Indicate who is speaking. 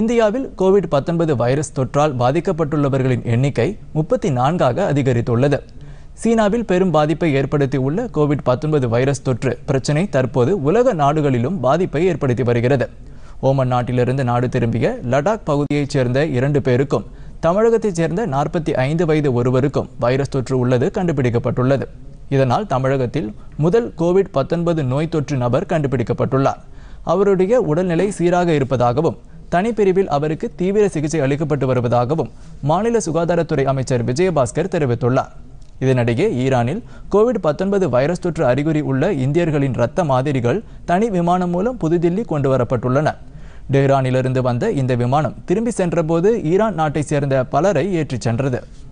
Speaker 1: இந்தியாவில் கோவிட் பத்தொன்பது வைரஸ் தொற்றால் பாதிக்கப்பட்டுள்ளவர்களின் எண்ணிக்கை முப்பத்தி நான்காக அதிகரித்துள்ளது சீனாவில் பெரும் பாதிப்பை ஏற்படுத்தியுள்ள கோவிட் பத்தொன்பது வைரஸ் தொற்று பிரச்சினை தற்போது உலக நாடுகளிலும் பாதிப்பை ஏற்படுத்தி வருகிறது ஓமன் நாட்டிலிருந்து நாடு திரும்பிய லடாக் பகுதியைச் சேர்ந்த இரண்டு பேருக்கும் தமிழகத்தைச் சேர்ந்த நாற்பத்தி ஐந்து வயது ஒருவருக்கும் வைரஸ் தொற்று உள்ளது கண்டுபிடிக்கப்பட்டுள்ளது இதனால் தமிழகத்தில் முதல் கோவிட் பத்தொன்பது நோய் தொற்று நபர் கண்டுபிடிக்கப்பட்டுள்ளார் அவருடைய உடல்நிலை சீராக இருப்பதாகவும் தனிப்பிரிவில் அவருக்கு தீவிர சிகிச்சை அளிக்கப்பட்டு வருவதாகவும் மாநில சுகாதாரத்துறை அமைச்சர் விஜயபாஸ்கர் தெரிவித்துள்ளார் இதனிடையே ஈரானில் கோவிட் பத்தொன்பது வைரஸ் தொற்று அறிகுறி உள்ள இந்தியர்களின் இரத்த மாதிரிகள் தனி விமானம் மூலம் புதுதில்லி கொண்டு வரப்பட்டுள்ளன டெஹ்ரானிலிருந்து வந்த இந்த விமானம் திரும்பி சென்றபோது ஈரான் நாட்டை சேர்ந்த பலரை ஏற்றிச் சென்றது